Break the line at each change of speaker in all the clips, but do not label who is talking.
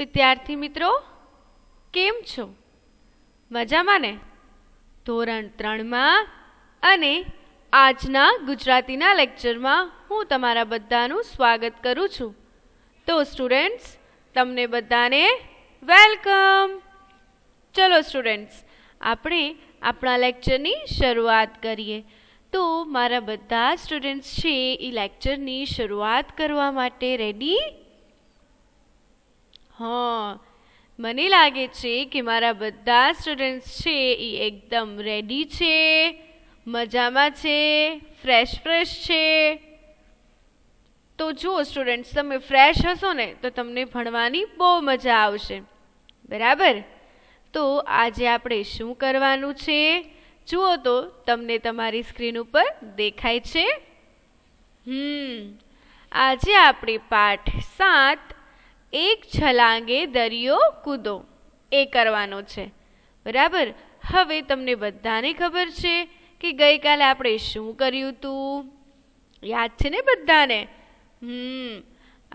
વિદ્યાર્થી મિત્રો કેમ છો મજામાં ને ધોરણ ત્રણમાં અને આજના ગુજરાતીના લેક્ચરમાં હું તમારા બધાનું સ્વાગત કરું છું તો સ્ટુડન્ટ્સ તમને બધાને વેલકમ ચલો સ્ટુડન્ટ્સ આપણે આપણા લેક્ચરની શરૂઆત કરીએ તો મારા બધા સ્ટુડન્ટ્સ છે એ લેક્ચરની શરૂઆત કરવા માટે રેડી હા મને લાગે છે કે મારા બધા સ્ટુડન્ટ્સ છે એ એકદમ રેડી છે મજામાં છે ફ્રેશ ફ્રેશ છે તો જુઓ સ્ટુડન્ટ્સ તમે ફ્રેશ હશો ને તો તમને ભણવાની બહુ મજા આવશે બરાબર તો આજે આપણે શું કરવાનું છે જુઓ તો તમને તમારી સ્ક્રીન ઉપર દેખાય છે હમ આજે આપણે પાઠ સાત એક છલાંગે દરિયો કૂદો એ કરવાનો છે બરાબર હવે તમને બધાને ખબર છે કે ગઈકાલે આપણે શું કર્યું હતું યાદ છે ને બધાને હમ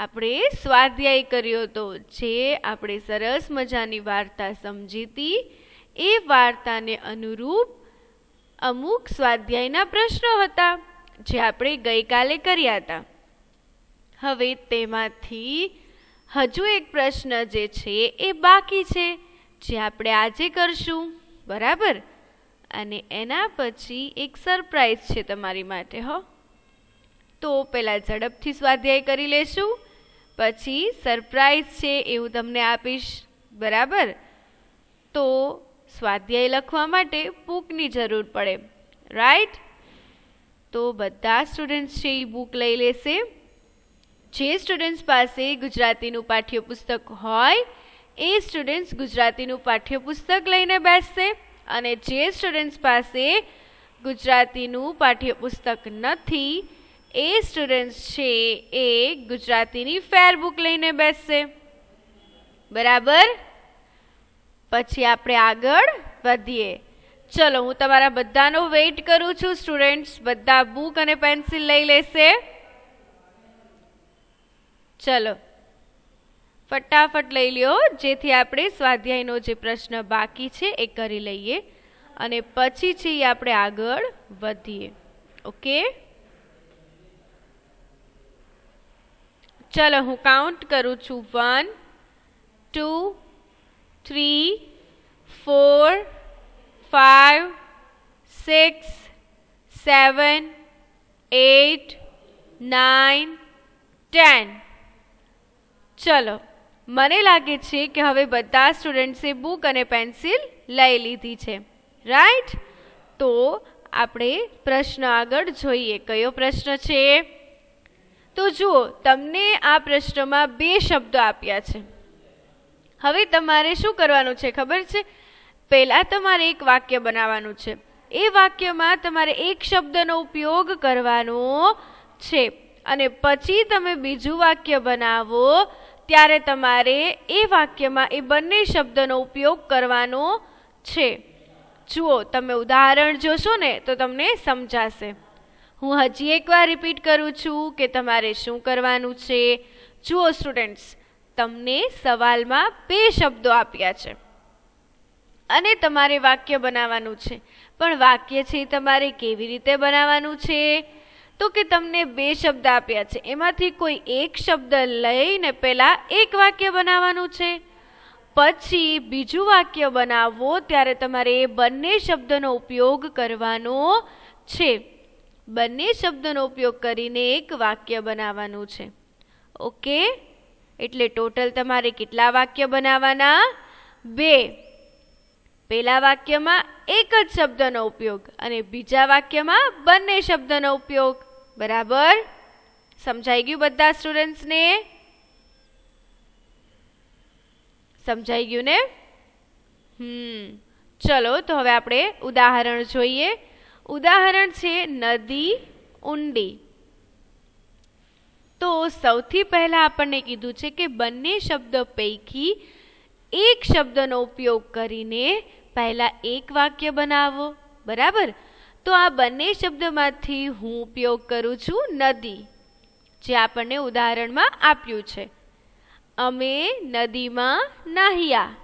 આપણે સ્વાધ્યાય કર્યો હતો જે આપણે સરસ મજાની વાર્તા સમજી હતી એ વાર્તાને અનુરૂપ અમુક સ્વાધ્યાયના પ્રશ્નો હતા જે આપણે ગઈકાલે કર્યા હતા હવે તેમાંથી હજુ એક પ્રશ્ન જે છે એ બાકી છે જે આપણે આજે કરશું બરાબર અને એના પછી એક સરપ્રાઈઝ છે તમારી માટે હો તો પહેલાં ઝડપથી સ્વાધ્યાય કરી લેશું પછી સરપ્રાઈઝ છે એ હું તમને આપીશ બરાબર તો સ્વાધ્યાય લખવા માટે બુકની જરૂર પડે રાઈટ તો બધા સ્ટુડન્ટ્સ છે એ બુક લઈ લેશે જે સ્ટુડન્ટ્સ પાસે ગુજરાતીનું પાઠ્યપુસ્તક હોય એ સ્ટુડન્ટ્સ ગુજરાતીનું પાઠ્યપુસ્તક લઈને બેસશે અને જે સ્ટુડન્ટ્સ પાસે ગુજરાતીનું પાઠ્યપુસ્તક નથી એ સ્ટુડન્ટ્સ છે એ ગુજરાતીની ફેર બુક લઈને બેસશે બરાબર પછી આપણે આગળ વધીએ ચલો હું તમારા બધાનો વેઇટ કરું છું સ્ટુડન્ટ્સ બધા બુક અને પેન્સિલ લઈ લેશે ચલો ફટાફટ લઈ લ્યો જેથી આપણે સ્વાધ્યાયનો જે પ્રશ્ન બાકી છે એ કરી લઈએ અને પછી છે આપણે આગળ વધીએ ઓકે ચલો હું કાઉન્ટ કરું છું one two three four five six seven eight nine ten ચલો મને લાગે છે કે હવે બધા સ્ટુડન્ટ્સે બુક અને પેન્સિલ લઈ લીધી છે રાઈટ તો આપણે પ્રશ્ન આગળ જોઈએ કયો પ્રશ્ન છે તો જુઓ તમને આ પ્રશ્નમાં બે શબ્દો આપ્યા છે હવે તમારે શું કરવાનું છે ખબર છે પહેલાં તમારે એક વાક્ય બનાવવાનું છે એ વાક્યમાં તમારે એક શબ્દનો ઉપયોગ કરવાનો છે અને પછી તમે બીજું વાક્ય બનાવો ત્યારે તમારે એ વાક્યમાં એ બંને શબ્દનો ઉપયોગ કરવાનો છે જુઓ તમે ઉદાહરણ જોશો ને તો તમને સમજાશે હું હજી એકવાર રિપીટ કરું છું કે તમારે શું કરવાનું છે જુઓ સ્ટુડન્ટ્સ તમને સવાલમાં બે શબ્દો આપ્યા છે અને તમારે વાક્ય બનાવવાનું છે પણ વાક્ય છે તમારે કેવી રીતે બનાવવાનું છે તો કે તમને બે શબ્દ આપ્યા છે એમાંથી કોઈ એક શબ્દ લઈને પહેલાં એક વાક્ય બનાવવાનું છે પછી બીજું વાક્ય બનાવવો ત્યારે તમારે એ બંને શબ્દનો ઉપયોગ કરવાનો છે બંને શબ્દનો ઉપયોગ કરીને એક વાક્ય બનાવવાનું છે ઓકે એટલે ટોટલ તમારે કેટલા વાક્ય બનાવવાના બે પહેલા વાક્યમાં એક જ શબ્દનો ઉપયોગ અને બીજા વાક્યમાં બંને શબ્દનો ઉપયોગ બરાબર સમજાઈ ગયું બધા સ્ટુડન્ટ્સને સમજાઈ ગયું ને હમ ચલો તો હવે આપણે ઉદાહરણ જોઈએ ઉદાહરણ છે નદી ઊંડી તો સૌથી પહેલાં આપણને કીધું છે કે બંને શબ્દ પૈકી એક શબ્દનો ઉપયોગ કરીને પહેલાં એક વાક્ય બનાવો બરાબર તો આ બંને શબ્દમાંથી હું ઉપયોગ કરું છું નદી જે આપણને ઉદાહરણમાં આપ્યું છે અમે નદીમાં નાહ્યા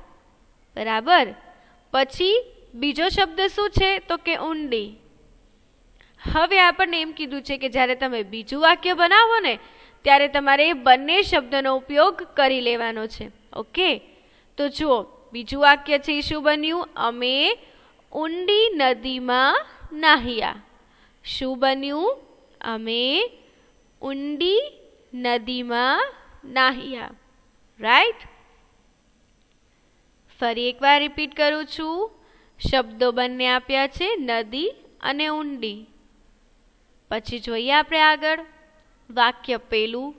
બરાબર પછી બીજો શબ્દ શું છે તો કે ઊંડી હવે આપણને એમ કીધું છે કે જ્યારે તમે બીજું વાક્ય બનાવો ને ત્યારે તમારે બંને શબ્દનો ઉપયોગ કરી લેવાનો છે ઓકે તો જુઓ બીજું વાક્ય છે શું બન્યું અમે ઊંડી નદીમાં નાહ્યા શું બન્યું અમે ઊંડી નદીમાં નાહ્યા રાઈટ ફરી એકવાર રિપીટ કરું છું શબ્દો બંને આપ્યા છે નદી અને ઊંડી પછી જોઈએ આપણે આગળ વાક્ય પેલું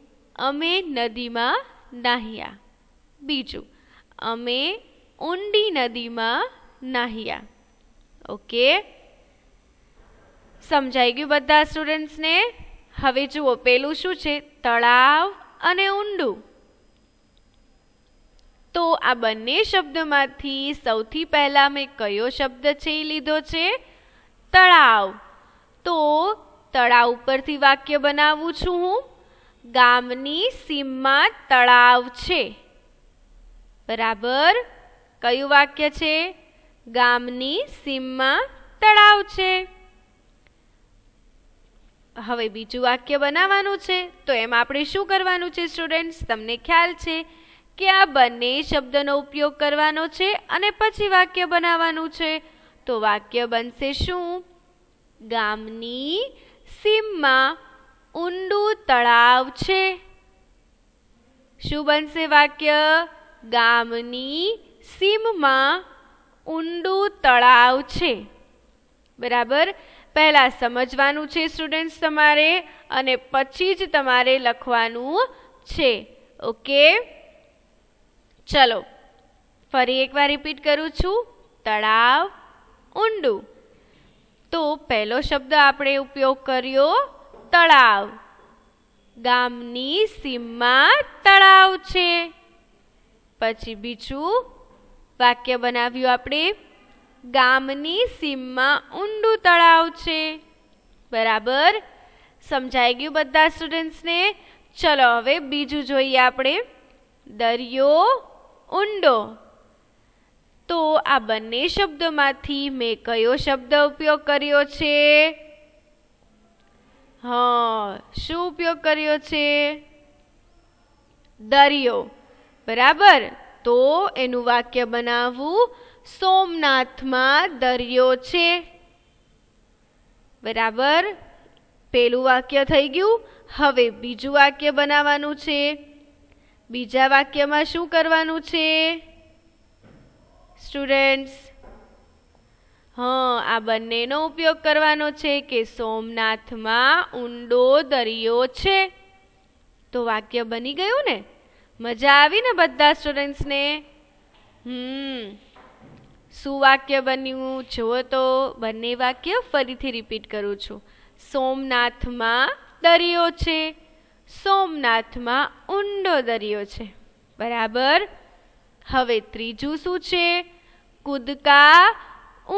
અમે નદીમાં નાહ્યા બીજું અમે ઊંડી નદીમાં નાહ્યા ઓકે સમજાઈ ગયું બધા સ્ટુડન્ટ્સને હવે જુઓ પેલું શું છે તળાવ અને ઊંડું તો આ બંને શબ્દમાંથી સૌથી પહેલાં મેં કયો શબ્દ છે એ લીધો છે તળાવ તો તળાવ ઉપરથી વાક્ય બનાવું છું હું ગામની સીમમાં તળાવ છે બરાબર કયું વાક્ય છે ગામની સીમમાં તળાવ છે હવે બીજું વાક્ય બનાવવાનું છે તો એમ આપણે શું કરવાનું છે સ્ટુડન્ટ્સ તમને ખ્યાલ છે કે આ બંને શબ્દનો ઉપયોગ કરવાનો છે અને પછી વાક્ય બનાવવાનું છે તો વાક્ય બનશે શું ગામની સીમમાં ઊંડું તળાવ છે શું બનશે વાક્ય ગામની સીમમાં ઊંડું તળાવ છે બરાબર પહેલાં સમજવાનું છે સ્ટુડન્ટ્સ તમારે અને પછી જ તમારે લખવાનું છે ઓકે ચલો ફરી એકવાર રિપીટ કરું છું તળાવ ઊંડું તો પહેલો શબ્દ આપણે ઉપયોગ કર્યો તળાવ ગામની સીમમાં તળાવ છે પછી બીજું વાક્ય બનાવ્યું આપણે ગામની સીમમાં ઊંડું તળાવ છે બરાબર સમજાઈ ગયું બધા સ્ટુડન્ટ્સને ચલો હવે બીજું જોઈએ આપણે દરિયો ઊંડો તો આ બંને શબ્દોમાંથી મેં કયો શબ્દ ઉપયોગ કર્યો છે હા શું ઉપયોગ કર્યો છે દરિયો બરાબર તો એનું વાક્ય બનાવવું સોમનાથમાં દરિયો છે બરાબર પેલું વાક્ય થઈ ગયું હવે બીજું વાક્ય બનાવવાનું છે બીજા વાક્યમાં શું કરવાનું છે સ્ટુડન્ટ્સ હં આ બંનેનો ઉપયોગ કરવાનો છે કે સોમનાથમાં ઊંડો દરિયો છે તો વાક્ય બની ગયું ને મજા આવી ને બધા સ્ટુડન્ટ્સને હમ શું વાક્ય બન્યું જુઓ તો બંને વાક્ય ફરીથી રિપીટ કરું છું સોમનાથમાં દરિયો છે સોમનાથમાં ઊંડો દરિયો છે બરાબર હવે ત્રીજું શું છે કૂદકા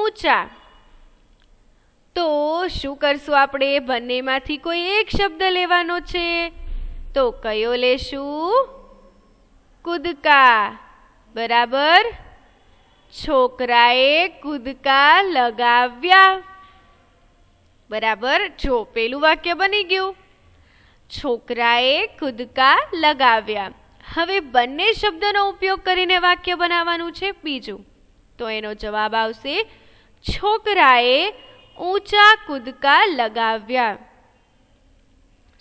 ઊંચા તો શું કરશું આપણે બંનેમાંથી કોઈ એક શબ્દ લેવાનો છે તો કયો લેશું કૂદકા બરાબર છોકરાએ કૂદકા લગાવ્યા બરાબર જો પેલું વાક્ય બની ગયું છોકરાએ કૂદકા લગાવ્યા હવે બંને શબ્દનો ઉપયોગ કરીને વાક્ય બનાવવાનું છે બીજું તો એનો જવાબ આવશે છોકરાએ ઊંચા કૂદકા લગાવ્યા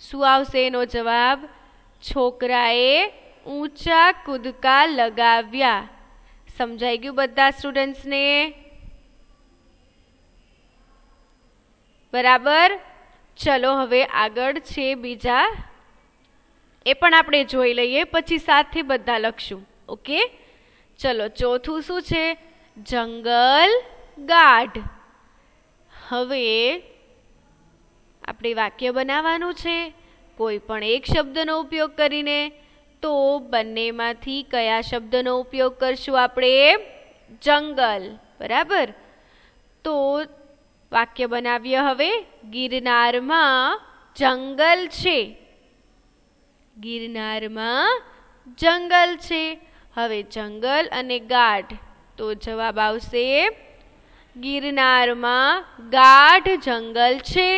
શું આવશે એનો જવાબ છોકરાએ ઊંચા કૂદકા લગાવ્યા સમજાઈ ગયું બધા સ્ટુડન્ટ્સને બરાબર ચલો હવે આગળ છે બીજા એ પણ આપણે જોઈ લઈએ પછી સાથે બધા લખશું ઓકે ચલો ચોથું શું છે જંગલ ગાઢ હવે આપણે વાક્ય બનાવવાનું છે કોઈ પણ એક શબ્દનો ઉપયોગ કરીને તો બંનેમાંથી કયા શબ્દનો ઉપયોગ કરશું આપણે જંગલ બરાબર તો વાક્ય બનાવીએ હવે ગિરનારમાં જંગલ છે ગિરનારમાં જંગલ છે હવે જંગલ અને ગાઢ તો જવાબ આવશે ગિરનારમાં ગાઢ જંગલ છે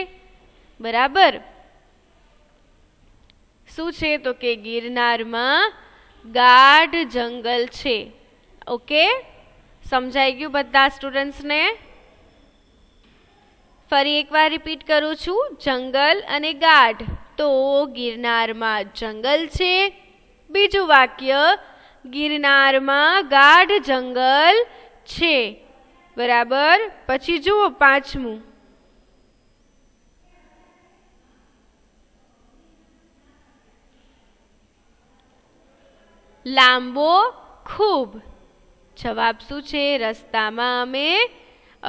બરાબર શું છે તો કે ગિરનારમાં ગાઢ જંગલ છે ઓકે સમજાઈ ગયું બધા સ્ટુડન્ટ્સને ફરી એકવાર રિપીટ કરું છું જંગલ અને ગાઢ તો ગિરનારમાં જંગલ છે બીજું વાક્ય ગિરનારમાં ગાઢ જંગલ છે બરાબર પછી જુઓ પાંચમું લાંબો ખૂબ જવાબ શું છે રસ્તામાં અમે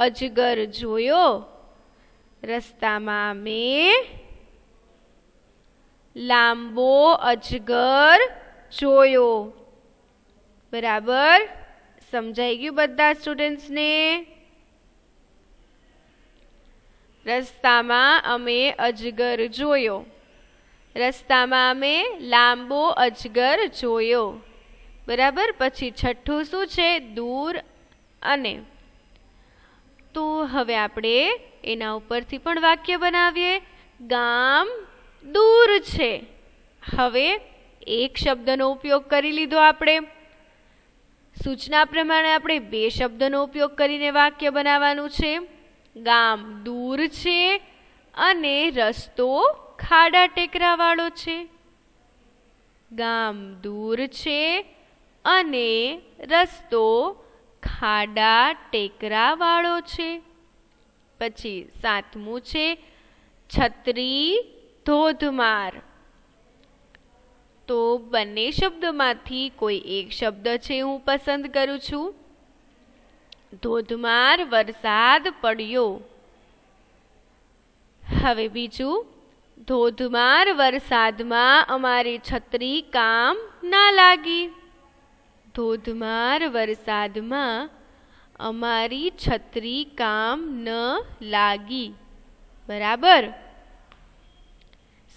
અજગર જોયો રસ્તામાં અમે લાંબો અજગર જોયો બરાબર સમજાઈ ગયું બધા સ્ટુડન્ટ્સને રસ્તામાં અમે અજગર જોયો રસ્તામાં અમે લાંબો અજગર જોયો બરાબર પછી છઠ્ઠું શું છે દૂર અને તો હવે આપણે એના ઉપરથી પણ વાક્ય બનાવીએ ગામ દૂર છે હવે એક શબ્દનો ઉપયોગ કરી લીધો આપણે સૂચના પ્રમાણે આપણે બે શબ્દનો ઉપયોગ કરીને વાક્ય બનાવવાનું છે ગામ દૂર છે અને રસ્તો ખાડા ટેકરાવાળો છે ગામ દૂર છે અને રસ્તો ખાડા ટેકરાવાળો છે પછી સાતમું છે છત્રી ધોધમાર તો બંને શબ્દમાંથી કોઈ એક શબ્દ છે હું પસંદ કરું છું ધોધમાર વરસાદ પડ્યો હવે બીજું ધોધમાર વરસાદમાં અમારી છત્રી કામ ના લાગી ધોધમાર વરસાદમાં અમારી છત્રી કામ ન લાગી બરાબર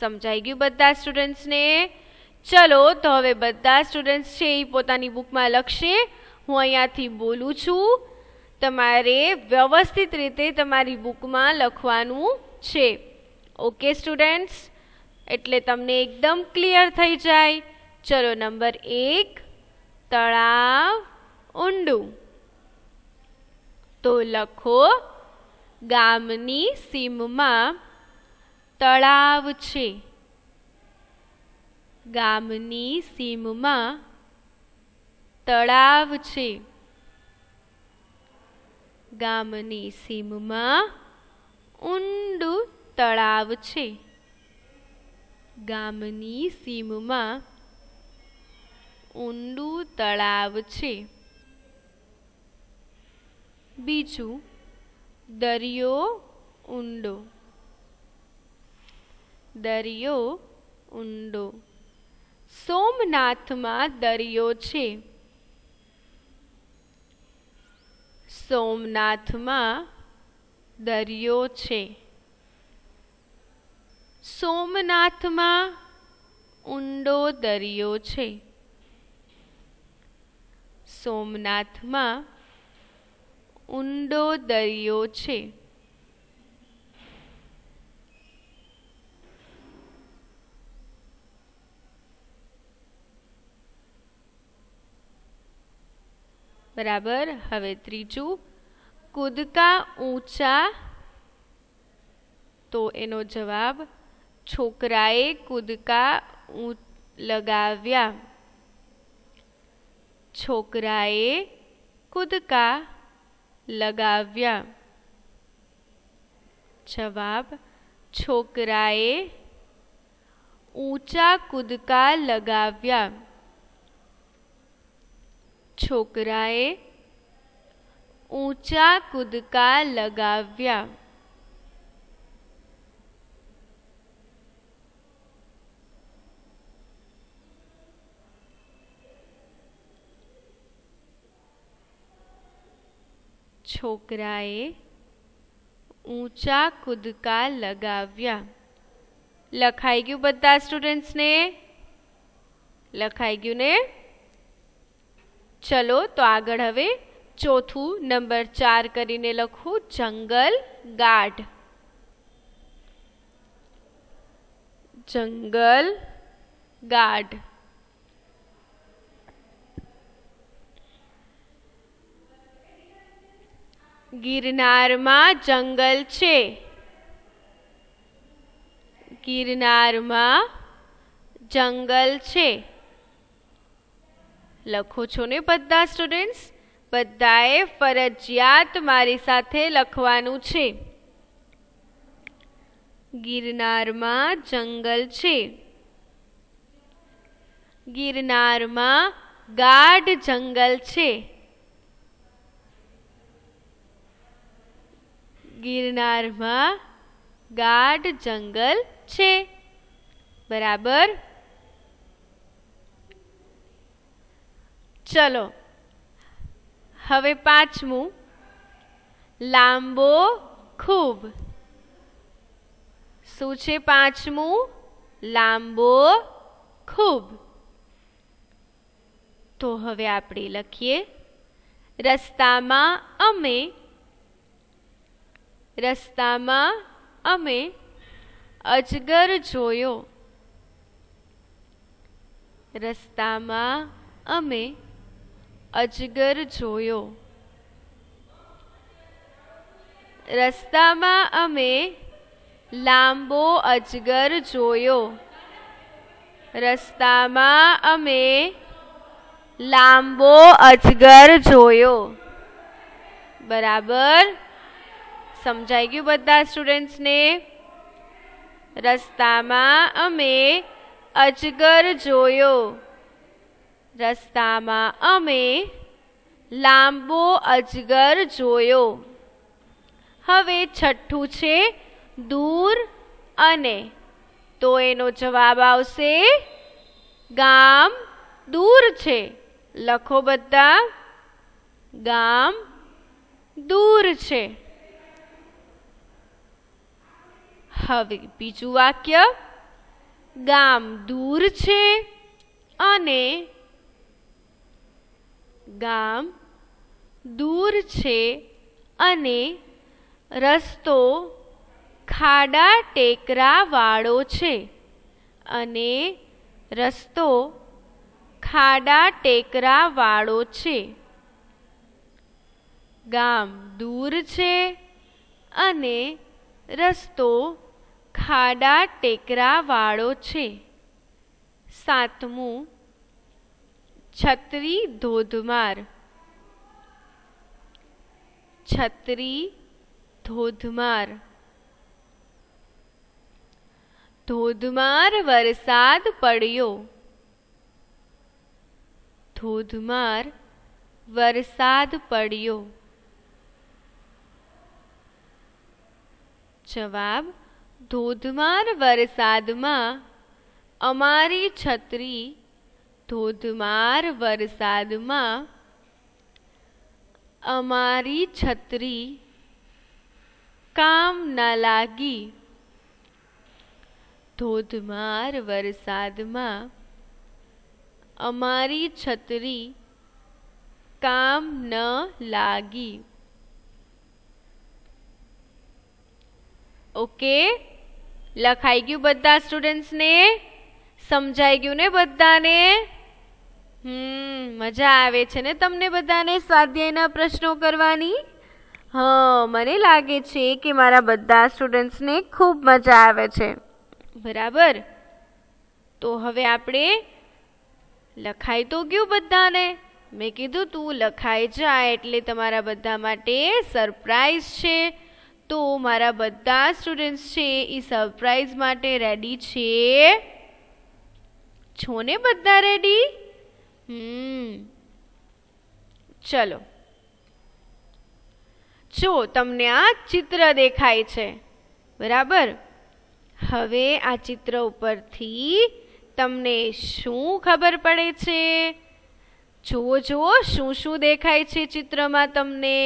સમજાઈ ગયું બધા સ્ટુડન્ટ્સને ચલો તો હવે બધા સ્ટુડન્ટ્સ છે એ પોતાની બુકમાં લખશે હું અહીંયાથી બોલું છું તમારે વ્યવસ્થિત રીતે તમારી બુકમાં લખવાનું છે ઓકે સ્ટુડન્ટ્સ એટલે તમને એકદમ ક્લિયર થઈ જાય ચલો નંબર એક તળાવ ઊંડું તો લખો ગામની સીમમાં તળાવ છે ગામની સીમમાં તળાવ છે ગામની સીમમાં ઊંડું તળાવ છે ગામની સીમમાં ઊંડું તળાવ છે બીજું દરિયો ઊંડો દરિયો ઊંડો સોમનાથમાં દરિયો છે સોમનાથમાં દરિયો છે સોમનાથમાં ઊંડો દરિયો છે સોમનાથમાં ઊંડો દરિયો છે બરાબર હવે ત્રીજું કૂદકા ઊંચા તો એનો જવાબ छोकराए कूदका लगाव्या छोकराए कूदका लगाव्या जवाब छोकराए ऊंचा कूदका लगाव्या छोकराए ऊंचा कूदका लगाव्या છોકરાએ ઊંચા કૂદકા લગાવ્યા લખાઈ ગયું બધા સ્ટુડન્ટ્સને લખાઈ ગયું ને ચલો તો આગળ હવે ચોથું નંબર ચાર કરીને લખું જંગલ ગાઢ જંગલ ગાઢ ગિરનારમાં જંગલ છે ગિરનારમાં જંગલ છે લખો છો ને બધા સ્ટુડન્ટ્સ બધાએ ફરજિયાત મારી સાથે લખવાનું છે ગિરનારમાં જંગલ છે ગિરનારમાં ગાઢ જંગલ છે ગિરનારમાં ગાઢ જંગલ છે બરાબર ચલો હવે પાંચમું લાંબો ખૂબ શું છે પાંચમું લાંબો ખૂબ તો હવે આપણે લખીએ રસ્તામાં અમે રસ્તામાં અમે અજગર જોયો રસ્તામાં અમે અજગર જોયો રસ્તામાં અમે લાંબો અજગર જોયો રસ્તામાં અમે લાંબો અજગર જોયો બરાબર સમજાઈ ગયું બધા સ્ટુડન્ટ્સને રસ્તામાં અમે અજગર જોયો રસ્તામાં અમે લાંબો અજગર જોયો હવે છઠ્ઠું છે દૂર અને તો એનો જવાબ આવશે ગામ દૂર છે લખો બધા ગામ દૂર છે હવે બીજું વાક્ય ગામ દૂર છે અને ગામ દૂર છે અને રસ્તો ખાડા ટેકરાવાળો છે અને રસ્તો ખાડા ટેકરાવાળો છે ગામ દૂર છે અને રસ્તો ખાડા ટેકરાવાળો છે સાતમું છત્રી ધોધમાર છત્રી ધોધમાર ધોધમાર વરસાદ પડ્યો ધોધમાર વરસાદ પડ્યો જવાબ धोधमार वरसाद में अमारी छतरी धोधमार वरसाद में अमारी छतरी काम न लागी धोधमार वरसाद में अमारी छतरी काम न लागी ઓકે લખાઈ ગયું બધા સ્ટુડન્ટ્સને સમજાઈ ગયું ને બધાને હમ મજા આવે છે ને તમને બધાને સ્વાધ્યાયના પ્રશ્નો કરવાની હા મને લાગે છે કે મારા બધા સ્ટુડન્ટ્સને ખૂબ મજા આવે છે બરાબર તો હવે આપણે લખાઈ તો ગયું બધાને મેં કીધું તું લખાઈ જા એટલે તમારા બધા માટે સરપ્રાઈઝ છે તો મારા બધા સ્ટુડન્ટ્સ છે એ સરપ્રાઈઝ માટે રેડી છે છો ને બધા રેડી હમ ચલો જો તમને આ ચિત્ર દેખાય છે બરાબર હવે આ ચિત્ર ઉપરથી તમને શું ખબર પડે છે જુઓ જુઓ શું શું દેખાય છે ચિત્રમાં તમને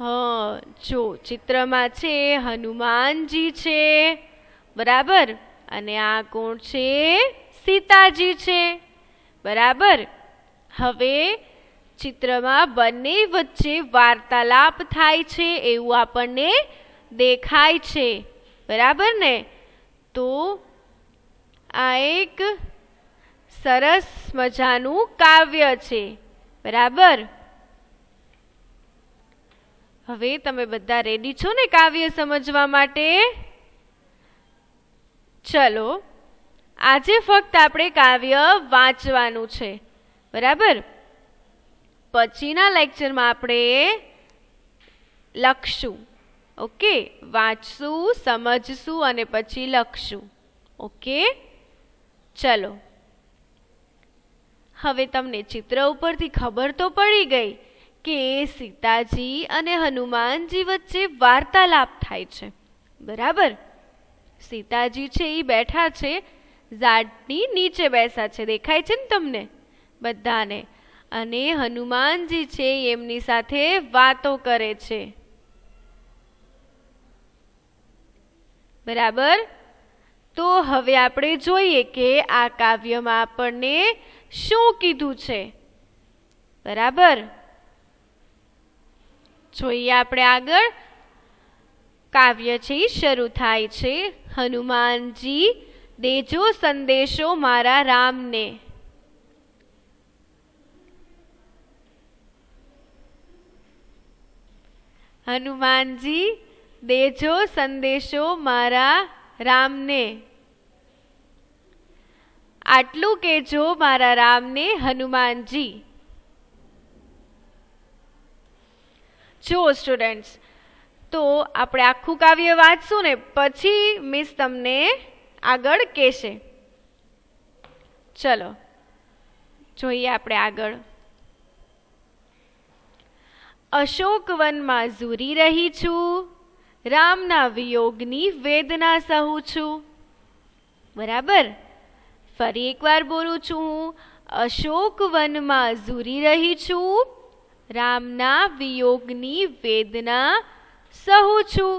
હ જો ચિત્રમાં છે હનુમાનજી છે બરાબર અને આ કોણ છે સીતાજી છે બરાબર હવે ચિત્રમાં બંને વચ્ચે વાર્તાલાપ થાય છે એવું આપણને દેખાય છે બરાબર ને તો આ એક સરસ મજાનું કાવ્ય છે બરાબર હવે તમે બધા રેડી છો ને કાવ્ય સમજવા માટે ચલો આજે ફક્ત આપણે કાવ્ય વાંચવાનું છે બરાબર પછીના લેક્ચરમાં આપણે લખશું ઓકે વાંચશું સમજશું અને પછી લખશું ઓકે ચલો હવે તમને ચિત્ર ઉપરથી ખબર તો પડી ગઈ કે સીતાજી અને હનુમાનજી વચ્ચે વાર્તાલાપ થાય છે બરાબર સીતાજી છે એ બેઠા છે ઝાડની નીચે બેસા છે દેખાય છે ને તમને બધાને અને હનુમાનજી છે એમની સાથે વાતો કરે છે બરાબર તો હવે આપણે જોઈએ કે આ કાવ્યમાં આપણને શું કીધું છે બરાબર જોઈએ આપણે આગળ કાવ્ય છે શરૂ થાય છે હનુમાનજી દેજો સંદેશો મારા રામને હનુમાનજી દેજો સંદેશો મારા રામને આટલું કેજો મારા રામને હનુમાનજી જો સ્ટુડન્ટ્સ તો આપણે આખું કાવ્ય વાંચશું ને પછી મિસ તમને આગળ કહેશે ચલો જોઈએ આપણે આગળ અશોકવનમાં ઝૂરી રહી છું રામના વિયોગની વેદના સહું છું બરાબર ફરી એકવાર બોલું છું અશોકવનમાં ઝૂરી રહી છું રામના વિયોગની વેદના સહુ છું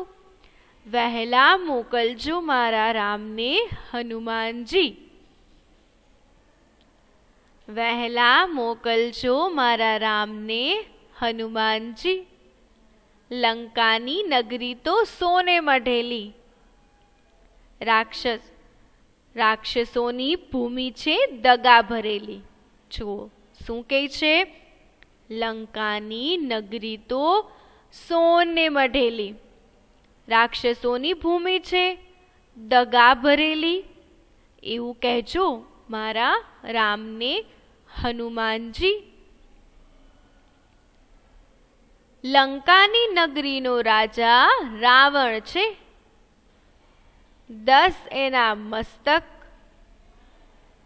વહેલા મોકલજો મારા રામને હનુમાનજી વહેલા મોકલજો મારા રામને હનુમાનજી લંકાની નગરી તો સોને મઢેલી રાક્ષસ રાક્ષસોની ભૂમિ છે દગા ભરેલી જુઓ શું કહે છે લંકાની નગરી તો સોને મઢેલી રાક્ષસોની ભૂમિ છે દગા ભરેલી એવું કહેજો મારા રામને હનુમાનજી લંકાની નગરીનો રાજા રાવણ છે દસ એના મસ્તક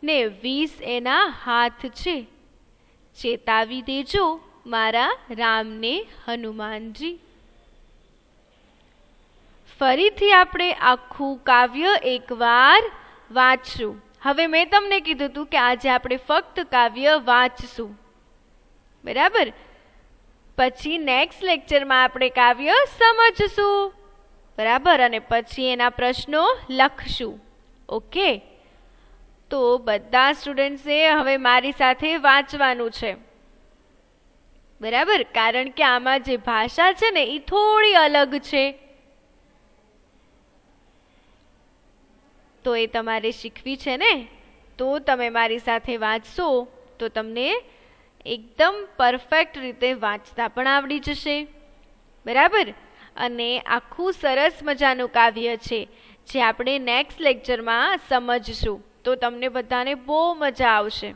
ને વીસ એના હાથ છે ચેતાવી દેજો મારા રામને હનુમાનજી ફરીથી આપણે આખું કાવ્ય એકવાર વાંચશું હવે મેં તમને કીધું હતું કે આજે આપણે ફક્ત કાવ્ય વાંચશું બરાબર પછી નેક્સ્ટ લેક્ચરમાં આપણે કાવ્ય સમજશું બરાબર અને પછી એના પ્રશ્નો લખશું ઓકે તો બધા સ્ટુડન્ટ્સે હવે મારી સાથે વાંચવાનું છે બરાબર કારણ કે આમાં જે ભાષા છે ને એ થોડી અલગ છે તો એ તમારે શીખવી છે ને તો તમે મારી સાથે વાંચશો તો તમને એકદમ પરફેક્ટ રીતે વાંચતા પણ આવડી જશે બરાબર અને આખું સરસ મજાનું કાવ્ય છે જે આપણે નેક્સ્ટ લેક્ચરમાં સમજશું તો તમને બધાને બહુ મજા આવશે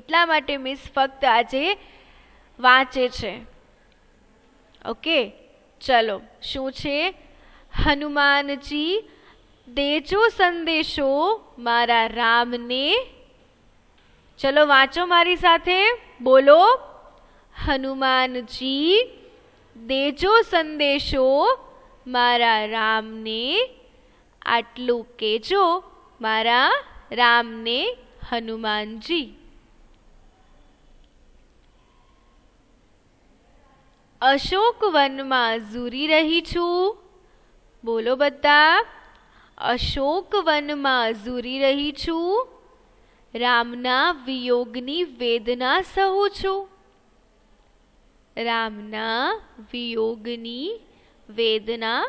એટલા માટે મિસ ફક્ત આજે વાંચે છે ઓકે ચલો શું છે હનુમાનજી દેજો સંદેશો મારા રામને ચલો વાંચો મારી સાથે બોલો હનુમાનજી દેજો સંદેશો મારા રામને આટલું કેજો મારા રામને હનુમાનજી અશોક વનમાં ઝૂરી રહી છું બોલો બધા અશોક વનમાં ઝૂરી રહી છું રામના વિયોગની વેદના સહું છું રામના વિયોગની વેદના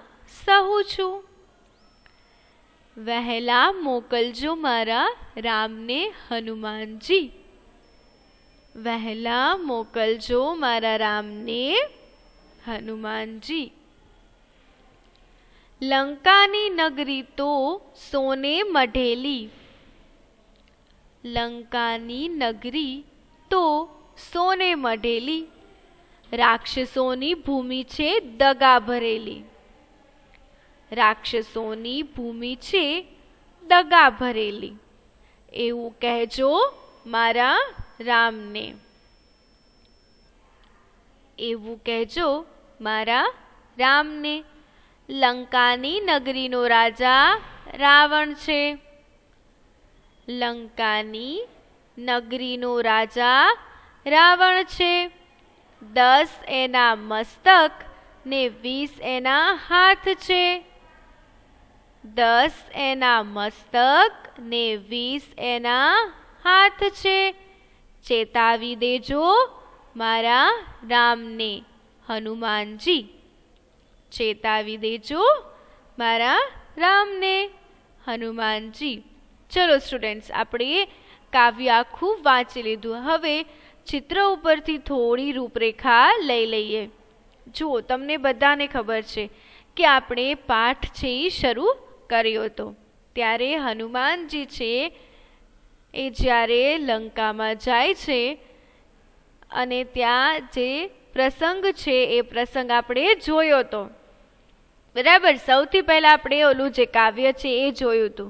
સહું છું વહેલા મોકલજો મારા રામને હનુમાનજી વહેલા મોકલજો મારા રામને હનુમાનજી લંકાની નગરી તો સોને મઢેલી લંકાની નગરી તો સોને મઢેલી રાક્ષસોની ભૂમિ છે દગા ભરેલી રાક્ષસોની ભૂમિ છે દગા ભરેલી એવું કહેજો મારા રામને એવું કહેજો મારા રામને લંકાની નગરીનો રાજા રાવણ છે લંકાની નગરીનો રાજા રાવણ છે દસ એના મસ્તક ને વીસ એના હાથ છે દસ એના મસ્તક ને વીસ એના હાથ છે ચેતાવી દેજો મારા રામને હનુમાનજી ચેતાવી દેજો મારા રામને હનુમાનજી ચલો સ્ટુડન્ટ્સ આપણે કાવ્ય આખું વાંચી લીધું હવે ચિત્ર ઉપરથી થોડી રૂપરેખા લઈ લઈએ જુઓ તમને બધાને ખબર છે કે આપણે પાઠ છે એ શરૂ કર્યો હતો ત્યારે હનુમાનજી છે એ જ્યારે લંકામાં જાય છે અને ત્યાં જે પ્રસંગ છે એ પ્રસંગ આપણે જોયો હતો બરાબર સૌથી પહેલાં આપણે ઓલું જે કાવ્ય છે એ જોયું હતું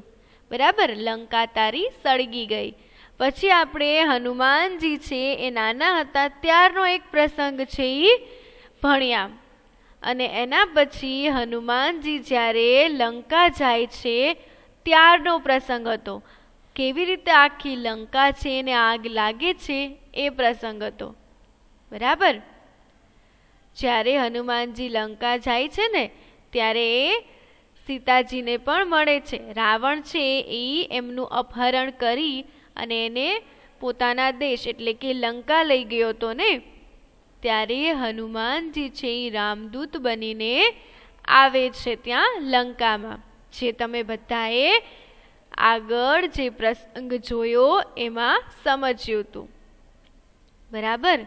બરાબર લંકા તારી સળગી ગઈ પછી આપણે હનુમાનજી છે એ નાના હતા ત્યારનો એક પ્રસંગ છે એ ભણ્યા અને એના પછી હનુમાનજી જ્યારે લંકા જાય છે ત્યારનો પ્રસંગ હતો કેવી રીતે આખી લંકા છે એને આગ લાગે છે એ પ્રસંગ હતો બરાબર જ્યારે હનુમાનજી લંકા જાય છે ને ત્યારે એ સીતાજીને પણ મળે છે રાવણ છે એ એમનું અપહરણ કરી અને એને પોતાના દેશ એટલે કે લંકા લઈ ગયો હતો ને ત્યારે હનુમાનજી છે એ રામદૂત બનીને આવે છે ત્યાં લંકામાં જે તમે બધાએ આગળ જે પ્રસંગ જોયો એમાં સમજ્યું હતું બરાબર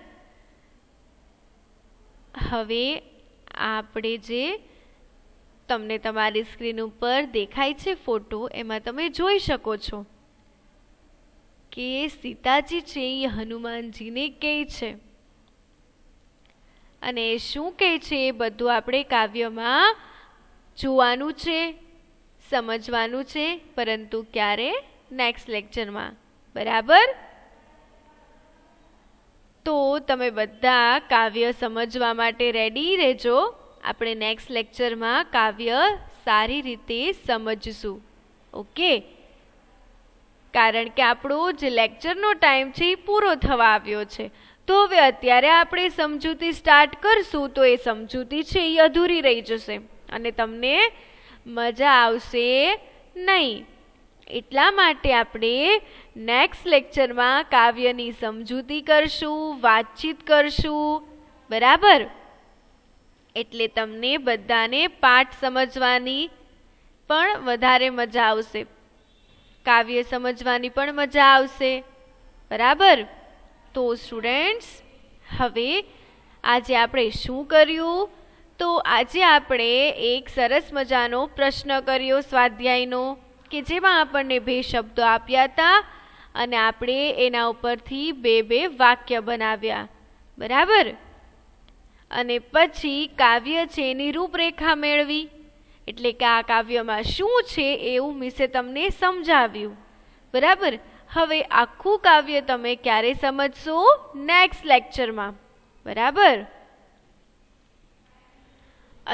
હવે આપણે જે તમને તમારી સ્ક્રીન ઉપર દેખાય છે ફોટો એમાં તમે જોઈ શકો છો કે સીતાજી છે એ હનુમાનજીને કહે છે અને શું કહે છે એ બધું આપણે કાવ્યમાં જોવાનું છે સમજવાનું છે પરંતુ ક્યારે નેક્સ્ટ લેક્ચરમાં બરાબર તો તમે બધા કાવ્ય સમજવા માટે રેડી રહેજો આપણે નેક્સ્ટ લેક્ચરમાં કાવ્ય સારી રીતે સમજીશું ઓકે કારણ કે આપણો જે લેક્ચરનો ટાઈમ છે એ પૂરો થવા આવ્યો છે તો હવે અત્યારે આપણે સમજૂતી સ્ટાર્ટ કરશું તો એ સમજૂતી છે એ અધૂરી રહી જશે અને તમને મજા આવશે નહીં એટલા માટે આપણે નેક્સ્ટ લેક્ચરમાં કાવ્યની સમજૂતી કરશું વાતચીત કરશું બરાબર એટલે તમને બધાને પાઠ સમજવાની પણ વધારે મજા આવશે કાવ્ય સમજવાની પણ મજા આવશે બરાબર તો સ્ટુડન્ટ્સ હવે આજે આપણે શું કર્યું તો આજે આપણે એક સરસ મજાનો પ્રશ્ન કર્યો સ્વાધ્યાયનો કે જેમાં આપણને બે શબ્દો આપ્યા હતા અને આપણે એના ઉપરથી બે બે વાક્ય બનાવ્યા બરાબર અને પછી કાવ્ય છે એની રૂપરેખા મેળવી એટલે કે આ કાવ્યમાં શું છે એવું મિસે તમને સમજાવ્યું બરાબર હવે આખું કાવ્ય તમે ક્યારે સમજશો નેક્સ્ટ લેક્ચરમાં બરાબર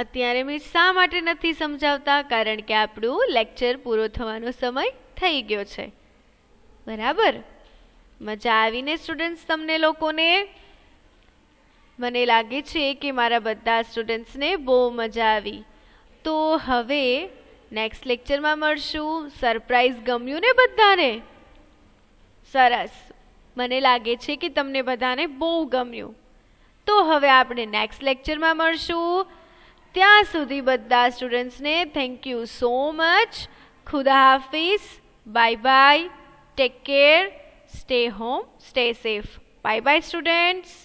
અત્યારે મેં શા માટે નથી સમજાવતા કારણ કે આપણું લેક્ચર પૂરો થવાનો સમય થઈ ગયો છે બરાબર મજા આવીને સ્ટુડન્ટ્સ તમને લોકોને મને લાગે છે કે મારા બધા સ્ટુડન્ટ્સને બહુ મજા આવી તો હવે નેક્સ્ટ લેક્ચરમાં મળશું સરપ્રાઈઝ ગમ્યું ને બધાને સરસ મને લાગે છે કે તમને બધાને બહુ ગમ્યું તો હવે આપણે નેક્સ્ટ લેક્ચરમાં મળશું ત્યાં સુધી બધા સ્ટુડન્ટ્સને થેન્ક યુ સો મચ ખુદા હાફિઝ bye bye take care stay home stay safe bye bye students